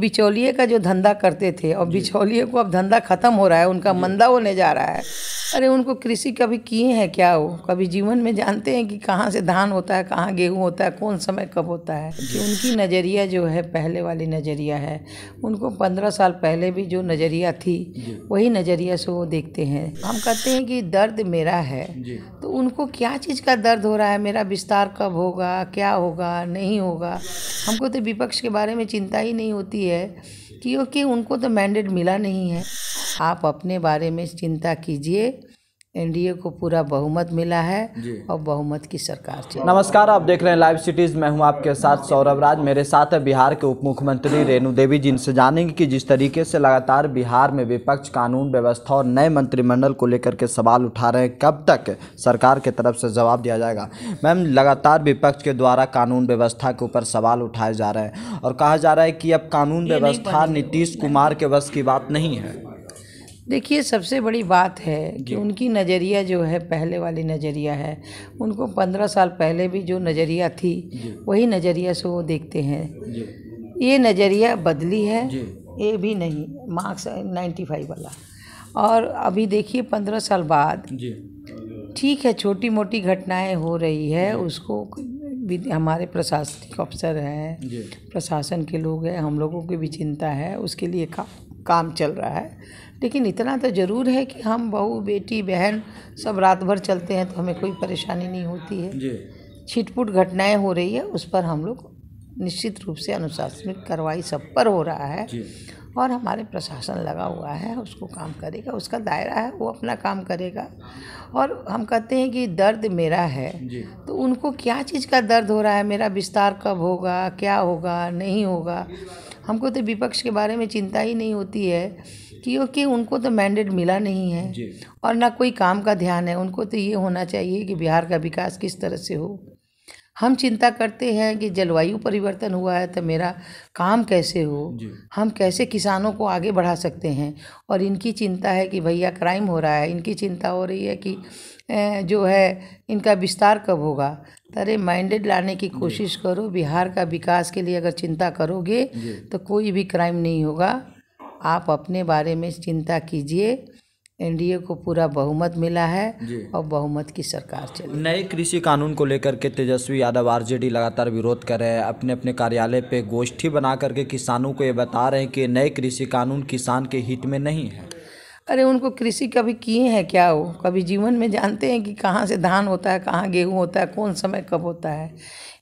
बिचौलिए का जो धंधा करते थे और बिचौलिए को अब धंधा खत्म हो रहा है उनका मंदा होने जा रहा है अरे उनको कृषि कभी किए हैं क्या वो कभी जीवन में जानते हैं कि कहाँ से धान होता है कहाँ गेहूँ होता है कौन समय कब होता है कि उनकी नज़रिया जो है पहले वाली नज़रिया है उनको पंद्रह साल पहले भी जो नज़रिया थी वही नज़रिया से वो देखते हैं हम कहते हैं कि दर्द मेरा है तो उनको क्या चीज़ का दर्द हो रहा है मेरा विस्तार कब होगा क्या होगा नहीं होगा हमको तो विपक्ष के बारे में चिंता ही नहीं होती है है क्योंकि उनको तो मैंडेट मिला नहीं है आप अपने बारे में चिंता कीजिए एनडीए को पूरा बहुमत मिला है और बहुमत की सरकार चाहिए नमस्कार आप देख रहे हैं लाइव सिटीज़ मैं हूं आपके साथ सौरभ राज मेरे साथ है बिहार के उप मुख्यमंत्री रेणु देवी जिनसे जानेंगे कि जिस तरीके से लगातार बिहार में विपक्ष कानून व्यवस्था और नए मंत्रिमंडल को लेकर के सवाल उठा रहे हैं कब तक सरकार के तरफ से जवाब दिया जाएगा मैम लगातार विपक्ष के द्वारा कानून व्यवस्था के ऊपर सवाल उठाए जा रहे हैं और कहा जा रहा है कि अब कानून व्यवस्था नीतीश कुमार के बस की बात नहीं है देखिए सबसे बड़ी बात है कि उनकी नज़रिया जो है पहले वाली नज़रिया है उनको पंद्रह साल पहले भी जो नज़रिया थी वही नज़रिया से वो देखते हैं ये नज़रिया बदली है ये भी नहीं मार्क्स नाइन्टी फाइव वाला और अभी देखिए पंद्रह साल बाद ठीक है छोटी मोटी घटनाएं हो रही है उसको हमारे प्रशासनिक अफसर हैं प्रशासन के लोग हैं हम लोगों की भी चिंता है उसके लिए का, काम चल रहा है लेकिन इतना तो ज़रूर है कि हम बहू बेटी बहन सब रात भर चलते हैं तो हमें कोई परेशानी नहीं होती है छिटपुट घटनाएं हो रही है उस पर हम लोग निश्चित रूप से अनुशासनिक कार्रवाई सब पर हो रहा है और हमारे प्रशासन लगा हुआ है उसको काम करेगा उसका दायरा है वो अपना काम करेगा और हम कहते हैं कि दर्द मेरा है तो उनको क्या चीज़ का दर्द हो रहा है मेरा विस्तार कब होगा क्या होगा नहीं होगा हमको तो विपक्ष के बारे में चिंता ही नहीं होती है क्योंकि उनको तो मैंडेट मिला नहीं है और ना कोई काम का ध्यान है उनको तो ये होना चाहिए कि बिहार का विकास किस तरह से हो हम चिंता करते हैं कि जलवायु परिवर्तन हुआ है तो मेरा काम कैसे हो हम कैसे किसानों को आगे बढ़ा सकते हैं और इनकी चिंता है कि भैया क्राइम हो रहा है इनकी चिंता हो रही है कि जो है इनका विस्तार कब होगा तो अरे माइंडेड लाने की कोशिश करो बिहार का विकास के लिए अगर चिंता करोगे तो कोई भी क्राइम नहीं होगा आप अपने बारे में चिंता कीजिए एनडीए को पूरा बहुमत मिला है और बहुमत की सरकार चली नए कृषि कानून को लेकर के तेजस्वी यादव आरजेडी लगातार विरोध कर रहे हैं अपने अपने कार्यालय पे गोष्ठी बना करके किसानों को ये बता रहे हैं कि नए कृषि कानून किसान के हित में नहीं है अरे उनको कृषि कभी किए हैं क्या वो कभी जीवन में जानते हैं कि कहाँ से धान होता है कहाँ गेहूँ होता है कौन समय कब होता है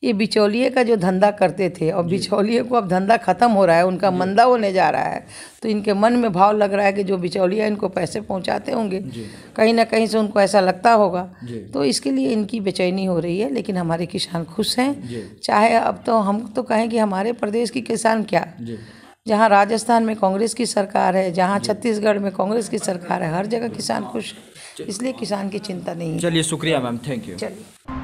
ये बिचौलिए का जो धंधा करते थे और बिचौलिए को अब धंधा ख़त्म हो रहा है उनका मंदा होने जा रहा है तो इनके मन में भाव लग रहा है कि जो बिचौलिया इनको पैसे पहुँचाते होंगे कहीं ना कहीं से उनको ऐसा लगता होगा तो इसके लिए इनकी बेचैनी हो रही है लेकिन हमारे किसान खुश हैं चाहे अब तो हम तो कहें कि हमारे प्रदेश की किसान क्या जहाँ राजस्थान में कांग्रेस की सरकार है जहाँ छत्तीसगढ़ में कांग्रेस की सरकार है हर जगह किसान खुश है इसलिए किसान की चिंता नहीं है चलिए शुक्रिया मैम थैंक यू चलिए